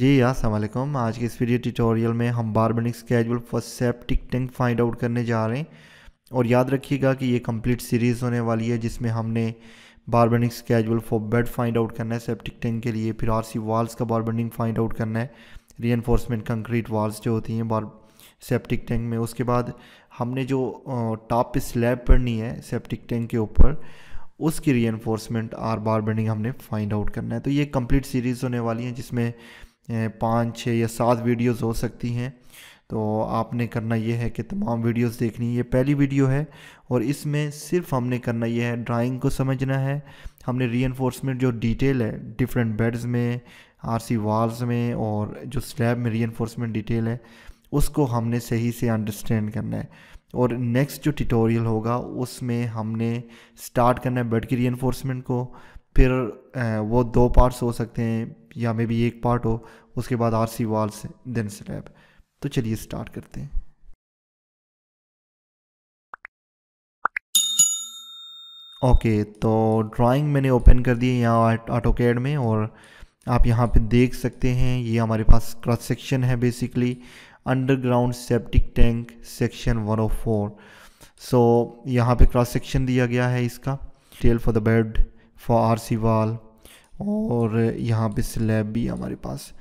जी असलम आज के इस वीडियो ट्यूटोरियल में हम bar bending schedule first septic tank find out करने जा रहे हैं और याद रखिएगा कि ये कंप्लीट सीरीज़ होने वाली है जिसमें हमने bar bending schedule for bed find out करना है सेप्टिक टैंक के लिए फिर आर सी वाल्स का बारबनिंग फाइंड आउट करना है री एनफोर्समेंट कंक्रीट वाल्स जो होती हैं बार सेप्टिक टैंक में उसके बाद हमने जो टॉप स्लैब पढ़नी है सेप्टिक टैंक के ऊपर उसकी री एनफोर्समेंट आर बारबनिंग हमने फाइंड आउट करना है तो ये कम्प्लीट सीरीज़ होने वाली है जिसमें पाँच छः या सात वीडियोस हो सकती हैं तो आपने करना यह है कि तमाम वीडियोस देखनी है ये पहली वीडियो है और इसमें सिर्फ हमने करना यह है ड्राइंग को समझना है हमने री जो डिटेल है डिफरेंट बेड्स में आरसी वॉल्स में और जो स्लैब में री डिटेल है उसको हमने सही से अंडरस्टैंड करना है और नेक्स्ट जो ट्यूटोरियल होगा उसमें हमने स्टार्ट करना है बेड की री को फिर वो दो पार्ट्स हो सकते हैं या मे बी एक पार्ट हो उसके बाद R C walls then slab तो चलिए स्टार्ट करते हैं ओके okay, तो ड्राइंग मैंने ओपन कर दी है यहाँ ऑटो कैड में और आप यहाँ पे देख सकते हैं ये हमारे पास क्रॉस सेक्शन है basically underground septic tank section 104 so so, यहाँ पे क्रॉस सेक्शन दिया गया है इसका tail for the bed for R C wall और यहाँ पे स्लैब भी हमारे पास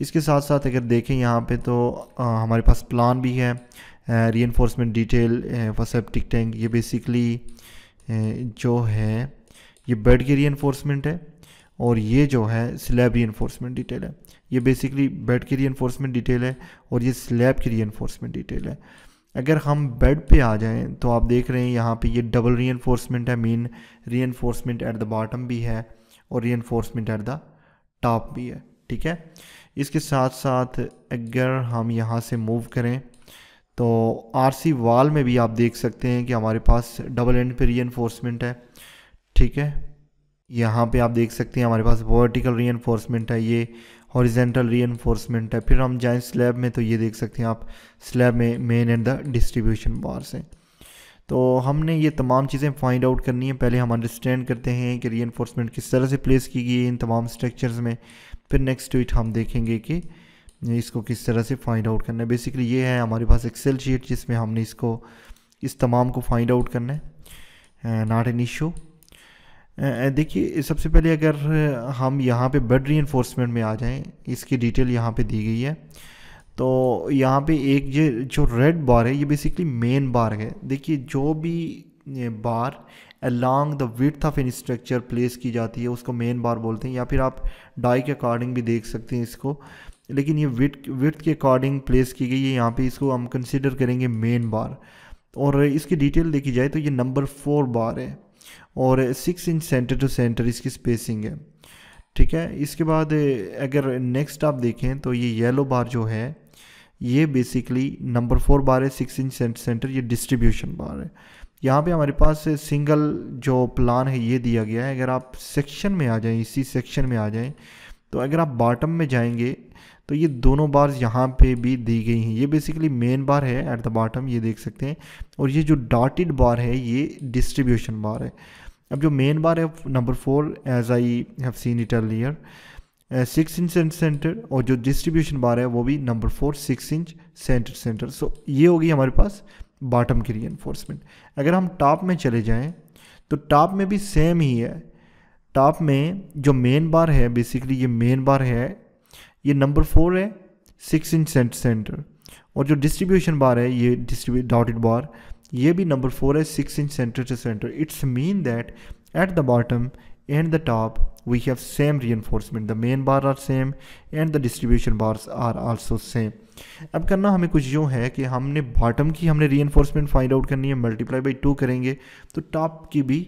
इसके साथ साथ अगर देखें यहाँ पे तो आ, हमारे पास प्लान भी है reinforcement detail for tank ये बेसिकली जो है ये बेड की री है और ये जो है स्लैब री डिटेल है ये बेसिकली बेड की री डिटेल है और ये स्लैब की री डिटेल है अगर हम बेड पे आ जाएं तो आप देख रहे हैं यहाँ पे ये डबल री है मेन री एट द बॉटम भी है और री एट द टॉप भी है ठीक है इसके साथ साथ अगर हम यहाँ से मूव करें तो आरसी वाल में भी आप देख सकते हैं कि हमारे पास डबल एंड पे री है ठीक है यहाँ पे आप देख सकते हैं हमारे पास वर्टिकल री है ये हॉरिजेंटल री है फिर हम जाएँ स्लैब में तो ये देख सकते हैं आप स्लैब में main and the distribution bars हैं तो हमने ये तमाम चीज़ें फाइंड आउट करनी है पहले हम अंडरस्टैंड करते हैं कि री किस तरह से प्लेस की गई है इन तमाम स्ट्रक्चर्स में फिर नेक्स्ट वीट हम देखेंगे कि इसको किस तरह से फाइंड आउट करना है बेसिकली ये है हमारे पास एक्सेल शीट जिसमें हमने इसको इस तमाम को फाइंड आउट करना है नॉट एन इशू देखिए सबसे पहले अगर हम यहाँ पे बेड री में आ जाएं इसकी डिटेल यहाँ पे दी गई है तो यहाँ पे एक ये जो रेड बार है ये बेसिकली मेन बार है देखिए जो भी bar along the width of in structure place की जाती है उसको मेन बार बोलते हैं या फिर आप डाई के अकॉर्डिंग भी देख सकते हैं इसको लेकिन ये विथ विथ के अकॉर्डिंग प्लेस की गई है यहाँ पे इसको हम कंसिडर करेंगे मेन बार और इसकी डिटेल देखी जाए तो ये नंबर फोर बार है और six inch center to center इसकी स्पेसिंग है ठीक है इसके बाद अगर नेक्स्ट आप देखें तो ये येलो बार जो है ये बेसिकली नंबर फोर बार है सिक्स इंच सेंटर ये डिस्ट्रीब्यूशन बार है यहाँ पे हमारे पास सिंगल जो प्लान है ये दिया गया है अगर आप सेक्शन में आ जाएं इसी सेक्शन में आ जाएं तो अगर आप बॉटम में जाएंगे तो ये दोनों बार्स यहाँ पे भी दी गई हैं ये बेसिकली मेन बार है एट द बॉटम ये देख सकते हैं और ये जो डॉटेड बार है ये डिस्ट्रीब्यूशन बार है अब जो मेन बार है number four as I have seen it earlier six inch center center और जो डिस्ट्रीब्यूशन बार है वो भी number four six inch center center so ये होगी हमारे पास बॉटम की री अगर हम टॉप में चले जाएँ तो टॉप में भी सेम ही है टॉप में जो मेन बार है बेसिकली ये मेन बार है ये नंबर फोर है सिक्स इंच सेंटर सेंटर और जो डिस्ट्रीब्यूशन बार है ये डिस्ट्रीब्यू डॉटेड बार ये भी नंबर फोर है six inch center to center it's mean that at the bottom and the top we have same reinforcement the main bar are same and the distribution bars are also same अब करना हमें कुछ यूँ है कि हमने bottom की हमने री एनफोर्समेंट फाइंड आउट करनी है मल्टीप्लाई बाई टू करेंगे तो टॉप की भी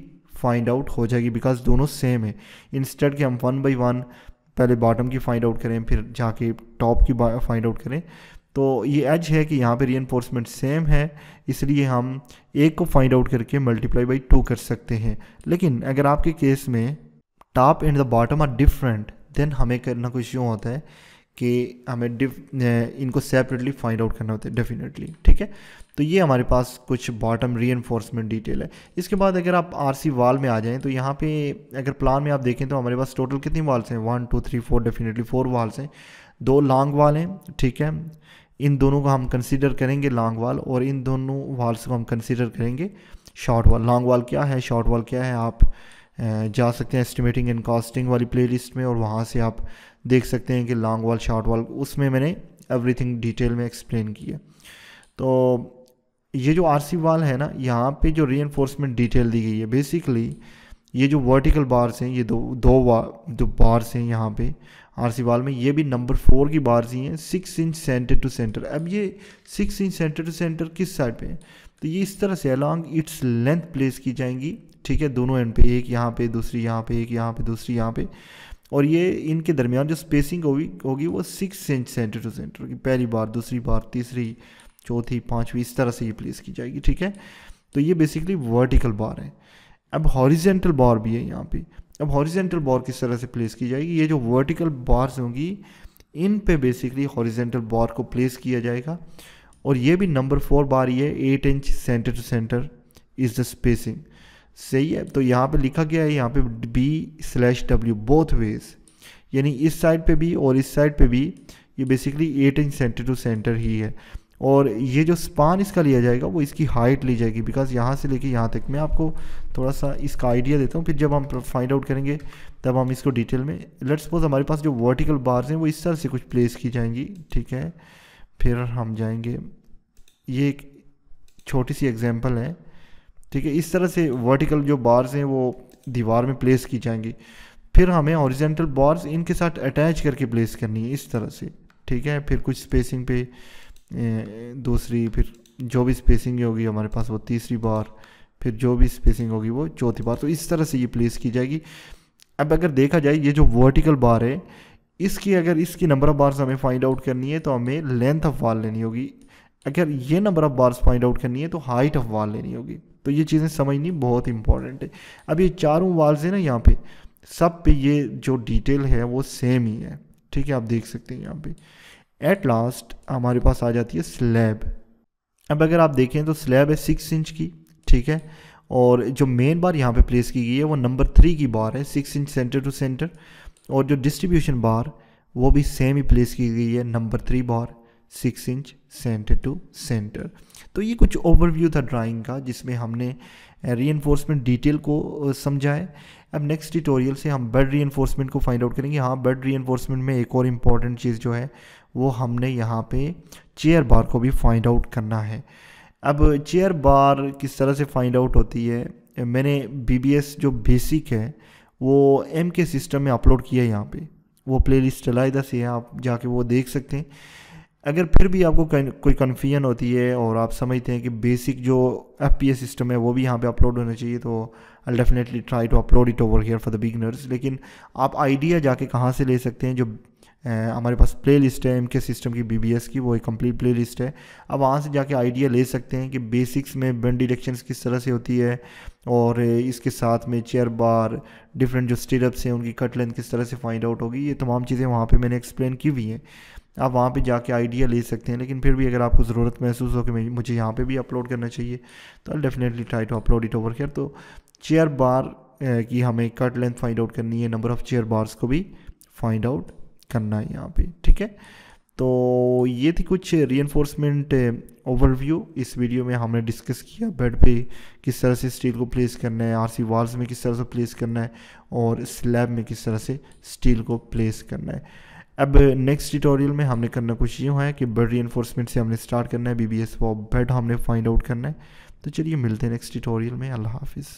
फाइंड आउट हो जाएगी बिकॉज दोनों सेम है इंस्टेड के हम वन बाई वन पहले बॉटम की फाइंड आउट करें फिर जाके टॉप की फाइंड आउट करें तो ये एज है कि यहाँ पे री सेम है इसलिए हम एक को फाइंड आउट करके मल्टीप्लाई बाई टू कर सकते हैं लेकिन अगर आपके केस में top and the bottom are different then हमें करना कुछ यूँ होता है कि हमें डिफ इनको सेपरेटली फाइंड आउट करना होता है डेफिनेटली ठीक है तो ये हमारे पास कुछ बॉटम री डिटेल है इसके बाद अगर आप आर सी वाल में आ जाएँ तो यहाँ पे अगर प्लान में आप देखें तो हमारे पास टोटल कितनी वाल्स हैं one two three four definitely four walls हैं दो लॉन्ग वाल हैं ठीक है इन दोनों को हम कंसिडर करेंगे लॉन्ग वाल और इन दोनों वाल्स को हम कंसिडर करेंगे शॉर्ट वाल लॉन्ग वाल क्या है शॉर्ट वाल क्या है आप जा सकते हैं एस्टिमेटिंग एंड कॉस्टिंग वाली प्लेलिस्ट में और वहाँ से आप देख सकते हैं कि लॉन्ग वाल शॉर्ट वाल उसमें मैंने एवरीथिंग डिटेल में एक्सप्लेन किया तो ये जो आर सी वाल है ना यहाँ पे जो री डिटेल दी गई है बेसिकली ये जो वर्टिकल बार्स हैं ये दो दो जो बार्स हैं यहाँ पे आरसी वाल में ये भी नंबर फोर की बार्स ही हैं six inch center to center अब ये six inch center to center किस साइड पे है तो ये इस तरह से अलॉन्ग इट्स लेंथ प्लेस की जाएंगी ठीक है दोनों एंड पे एक यहाँ पे दूसरी यहाँ पे एक यहाँ पे दूसरी यहाँ पे और ये इनके दरमियान जो स्पेसिंग होगी होगी वो six inch center to center की पहली बार दूसरी बार तीसरी चौथी पाँचवीं इस तरह से ये प्लेस की जाएगी ठीक है तो ये बेसिकली वर्टिकल बार है अब हॉरिजेंटल बार भी है यहाँ पे अब हॉरिजेंटल बार किस तरह से प्लेस की जाएगी ये जो वर्टिकल बार्स होंगी इन पे बेसिकली हॉरिजेंटल बार को प्लेस किया जाएगा और ये भी नंबर फोर बार ये eight inch center to center is the spacing सही है तो यहाँ पे लिखा गया है यहाँ पे B slash W both ways यानी इस साइड पे भी और इस साइड पे भी ये basically eight inch center to center ही है और ये जो स्पान इसका लिया जाएगा वो इसकी हाइट ली जाएगी बिकॉज यहाँ से लेके यहाँ तक मैं आपको थोड़ा सा इसका आइडिया देता हूँ फिर जब हम फाइंड आउट करेंगे तब हम इसको डिटेल में लेट सपोज हमारे पास जो वर्टिकल बार्स हैं वो इस तरह से कुछ प्लेस की जाएंगी ठीक है फिर हम जाएंगे ये एक छोटी सी एग्जाम्पल है ठीक है इस तरह से वर्टिकल जो बार्स हैं वो दीवार में प्लेस की जाएंगी फिर हमें हॉरिजेंटल बार्स इनके साथ अटैच करके प्लेस करनी है इस तरह से ठीक है फिर कुछ स्पेसिंग पे दूसरी फिर जो भी स्पेसिंग होगी हमारे पास वो तीसरी बार फिर जो भी स्पेसिंग होगी वो चौथी बार तो इस तरह से ये प्लेस की जाएगी अब अगर देखा जाए ये जो वर्टिकल बार है इसकी अगर इसकी नंबर ऑफ़ बार्स हमें फाइंड आउट करनी है तो हमें लेंथ ऑफ वाल लेनी होगी अगर ये number of bars find out करनी है तो हाइट ऑफ वाल लेनी होगी तो ये चीज़ें समझनी बहुत इंपॉर्टेंट है अब ये चारों वाल्स हैं ना यहाँ पे सब पे ये जो डिटेल है वो सेम ही है ठीक है आप देख सकते हैं यहाँ पर एट लास्ट हमारे पास आ जाती है स्लैब अब अगर आप देखें तो स्लैब है सिक्स इंच की ठीक है और जो मेन बार यहाँ पे प्लेस की गई है वो नंबर थ्री की बार है six inch center to center और जो डिस्ट्रीब्यूशन बार वो भी सेम ही प्लेस की गई है number three bar six inch center to center तो ये कुछ ओवरव्यू था ड्राइंग का जिसमें हमने री डिटेल को समझाए अब नेक्स्ट ट्यूटोरियल से हम बेड री को फाइंड आउट करेंगे हाँ बेड री में एक और इम्पॉर्टेंट चीज़ जो है वो हमने यहाँ पे चेयर बार को भी फाइंड आउट करना है अब चेयर बार किस तरह से फाइंड आउट होती है मैंने बी जो बेसिक है वो एम के सिस्टम में अपलोड किया है यहाँ पे वो प्ले लिस्ट चलाएदा से है आप जाके वो देख सकते हैं अगर फिर भी आपको कोई कन्फ्यूजन होती है और आप समझते हैं कि बेसिक जो एफ पी एस सिस्टम है वो भी यहाँ पे अपलोड होना चाहिए तो I definitely try to upload it over here for the beginners लेकिन आप आइडिया जाके कहाँ से ले सकते हैं जो हमारे पास प्ले लिस्ट है एम के सिस्टम की बी बी एस की वो एक कंप्लीट प्ले लिस्ट है अब वहाँ से जाके आइडिया ले सकते हैं कि बेसिक्स में बन डिरेक्शंस किस तरह से होती है और इसके साथ में चेयर बार डिफरेंट जो स्टिरप्स हैं उनकी कट लेंथ किस तरह से फाइंड आउट होगी ये तमाम चीज़ें वहाँ पर मैंने एक्सप्लेन की हुई हैं आप वहाँ पे जाके आइडिया ले सकते हैं लेकिन फिर भी अगर आपको ज़रूरत महसूस हो कि मुझे यहाँ पे भी अपलोड करना चाहिए तो I definitely try to upload it over care तो चेयर बार की हमें कट लेंथ फाइंड आउट करनी है नंबर ऑफ़ चेयर बार्स को भी फाइंड आउट करना है यहाँ पे ठीक है तो ये थी कुछ री एनफोर्समेंट ओवरव्यू इस वीडियो में हमने डिस्कस किया बेड पे किस तरह से स्टील को प्लेस करना है आरसी वॉल्स में किस तरह से प्लेस करना है और स्लैब में किस तरह से स्टील को प्लेस करना है अब नेक्स्ट ट्यूटोरियल में हमने करना कुछ यूँ है कि बेड री से हमने स्टार्ट करना है बी बी एस बेड हमने फाइंड आउट करना है तो चलिए मिलते हैं नेक्स्ट ट्यूटोरियल में अल्लाह हाफिज़